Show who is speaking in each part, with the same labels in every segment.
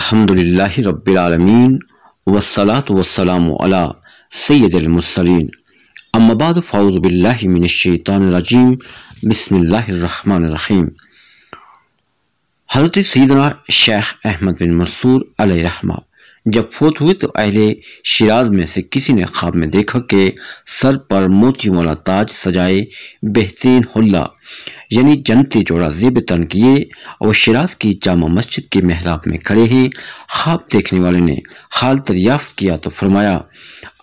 Speaker 1: अल्हम्दुलिल्लाह रब्बिलआलमीन वसलात वसलाम अला सैदुलमसलिन अम्माबाद फ़ाउज़ बिल्लाशैतानरजीम बसमीम हज़रत सैदना शेख अहमद बिन मसूर रहमा जब फोत हुई तो अहले शिराज में से किसी ने ख्वाब में देखा कि सर पर मोती वाला ताज सजाए बेहतरीन हल्ला यानी जनते जोड़ा जेब तन किए और शिराज की जामा मस्जिद के महराब में खड़े हैं ख्वाब देखने वाले ने हाल दरियाफ्त किया तो फरमाया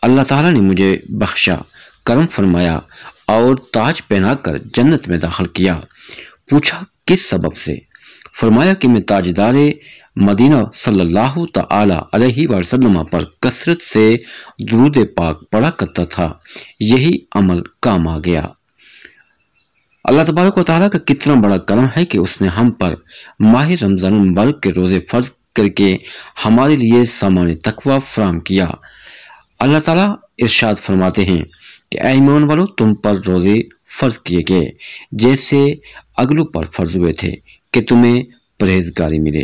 Speaker 1: अल्लाह ताला ने मुझे बख्शा करम फरमाया और ताज पहनाकर जन्नत में दाखिल किया पूछा किस सबब से फरमाया कि मैं ताजदार मदीना सल्लल्लाहु ताला अलैहि वसल्लम पर कसरत से दरूद पाक पढ़ा करता था यही अमल काम आ गया अल्लाह तबारक वाली का कितना बड़ा करम है कि उसने हम पर माह रमज़ान मुबारक के रोज़े फर्ज करके हमारे लिए सामान्य तकवा फ्राहम किया अल्लाह ताला इरशाद फरमाते हैं कि ईमान वालों तुम पर रोज़े फ़र्ज़ किए गए जैसे अगलों पर फ़र्ज हुए थे कि तुम्हें परहेजगारी मिले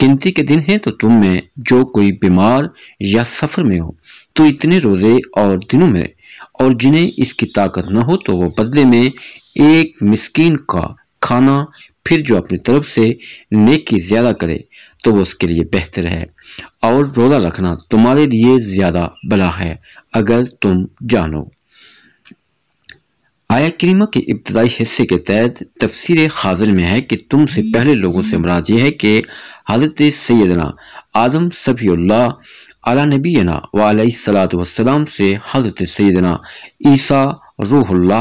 Speaker 1: गिनती के दिन हैं तो तुम में जो कोई बीमार या सफर में हो तो इतने रोज़े और दिनों में और जिन्हें इसकी ताकत न हो तो वो बदले में एक मिस्कीन का खाना फिर जो अपनी तरफ से नेकी ज़्यादा करे तो वो उसके लिए बेहतर है और रोज़ा रखना तुम्हारे लिए ज़्यादा भला है अगर तुम जानो आया करीमा के इब्तदाई हिस्से के तहत तफसर खाजिल में है कि तुमसे पहले लोगों से मराज ये है कि हज़रत सैदना आदम सफ़ील्ला अला नबीना वालसलात वसलाम से हज़रत सैदना ईसा रूहुल्ला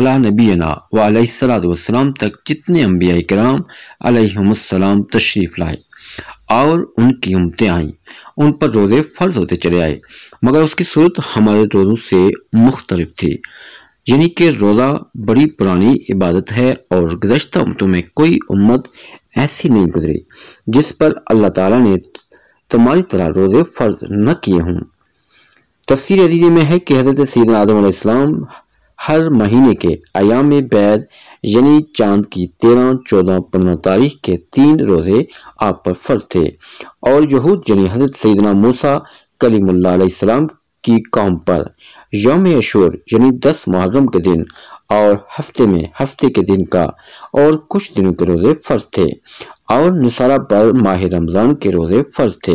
Speaker 1: अला नबीना वालसलात वसलाम तक जितने अम्बिया कराम तशरीफ़ लाए और उनकी उमतें आईं उन पर रोज़े फ़र्ज होते चले आए मगर उसकी सूरत हमारे रोज़ों से मुख्तलिफ थी यानी कि रोज़ा बड़ी पुरानी इबादत है और गुजशत उमतों में कोई उम्मत ऐसी नहीं गुजरी जिस पर अल्लाह ताला ने तुम्हारी तरह रोज़े फ़र्ज न किए हों तफसर अजीज़ में है कि हज़रत सैद आदम हर महीने के आयाम बैद यानी चांद की तेरह चौदह पंद्रह तारीख के तीन रोज़े आप पर फ़र्ज थे और यहूद यानी हज़रत सैदना मूसा कलीम की कौम पर योम अशूर यानी दस मुहर्रम के दिन और हफ्ते में हफ्ते के दिन का और कुछ दिनों के रोज़े फ़र्ज थे और निसारा पर माह रमज़ान के रोज़े फ़र्ज थे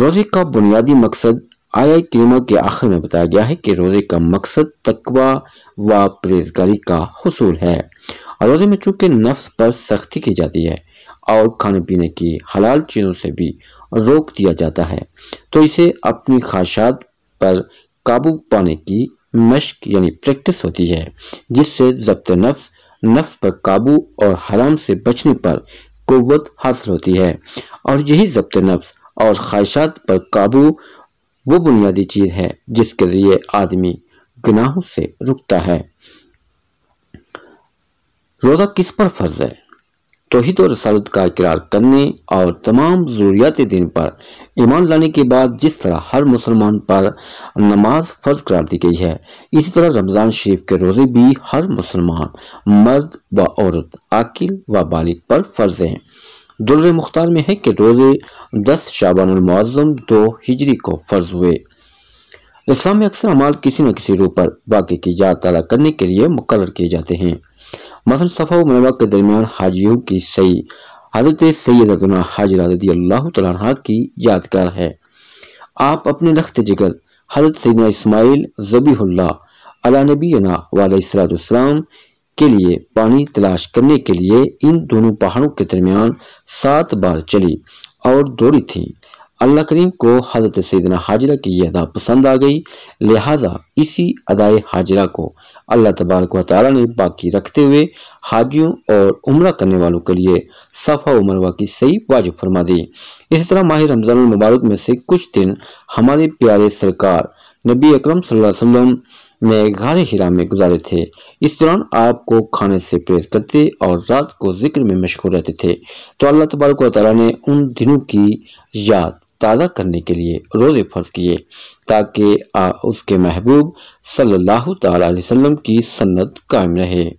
Speaker 1: रोज़े का बुनियादी मकसद आया क्रीमा के आखिर में बताया गया है कि रोज़े का मकसद तकवा व परहेजगारी का हसूल है और रोज़े में चूँकि नफ्स पर सख्ती की जाती है और खाने पीने की हलाल चीज़ों से भी रोक दिया जाता है तो इसे अपनी ख्वाहिशात पर काबू पाने की मश्क यानी प्रैक्टिस होती है जिससे जब्त नफ्स नफ्स पर काबू और हराम से बचने पर कुत हासिल होती है और यही जब्त नफ्स और ख्वाहिशात पर काबू वो बुनियादी चीज़ है जिसके ज़रिए आदमी गुनाहों से रुकता है रोज़ा किस पर फर्ज है तोहित और रसालत का इकरार करने और तमाम ज़रूरियात दिन पर ईमान लाने के बाद जिस तरह हर मुसलमान पर नमाज फ़र्ज करार दी गई है इसी तरह रमज़ान शरीफ के रोज़े भी हर मुसलमान मर्द व औरत आकिल व बालिग पर फ़र्ज हैं दुर्र मुख्तार में है कि रोज़े दस शाबान दो हिजरी को फ़र्ज हुए इस्लाम में अक्सर अमाल किसी न किसी रूप पर वाक़े की याद ताला करने के लिए मुकर किए जाते हैं मसल सफ़ा मेवा के दरमियान हाजियों की सही हजरत सैदा हाजरा रदी अल्लाह तला की यादगार है आप अपने रख्त जिगर हजरत सैदना इसमाइल जबीहुल्ला अला नबीना वालसलाम के लिए पानी तलाश करने के लिए इन दोनों पहाड़ों के दरमियान सात बार चली और दौड़ी थी अल्लाह करीम को हज़रत सैदना हाजरा की यह अदा पसंद आ गई लिहाजा इसी अदाए हाजरा को अल्लाह तबारक व ने बाकी रखते हुए हाजियों और उम्र करने वालों के लिए सफ़ा उमरवा की सही वाजब फरमा दी इस तरह माह रमज़ान मुबारक में से कुछ दिन हमारे प्यारे सरकार नबी अक्रम सल्लल्लाहु अलैहि में घर हिरा में गुजारे थे इस दौरान आपको खाने से प्रेस करते और रात को जिक्र में मशहूर रहते थे तो अल्लाह तबारक वाली ने उन दिनों की याद ताज़ा करने के लिए रोज़े फ़र्ज किए ताकि उसके महबूब सल्लल्लाहु अलैहि वसल्लम की सन्नत कायम रहे